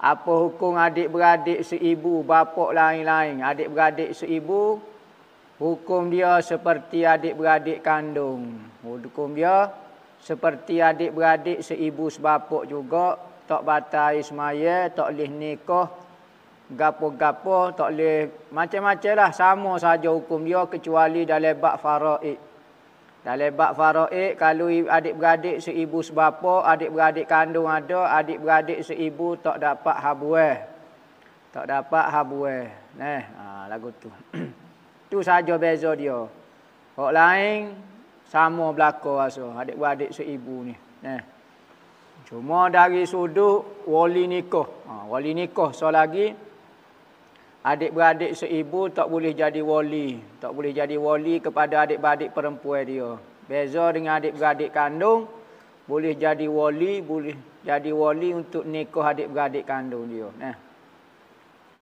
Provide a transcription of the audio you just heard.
apa hukum adik-beradik seibu, bapak lain-lain. Adik-beradik seibu, hukum dia seperti adik-beradik kandung. Hukum dia seperti adik-beradik seibu, sebapak juga. Tak batal ismaya, tak boleh nikah, gapo-gapo, tak boleh macam-macam lah. Sama saja hukum dia kecuali dalam bak faraid. Dalam bab faraid kalau adik beradik seibu sebapa, adik beradik kandung ada, adik beradik seibu tak dapat habuah. Tak dapat habuah. Nah, ha, lagu tu. tu saja beza dia. Hak lain sama belako rasa adik beradik seibu ni. Nah. Cuma dari sudut wali nikah. Ha, wali nikah so lagi Adik-beradik seibu tak boleh jadi wali. Tak boleh jadi wali kepada adik-beradik perempuan dia. Beza dengan adik-beradik kandung. Boleh jadi wali. Boleh jadi wali untuk nikah adik-beradik kandung dia. Nah.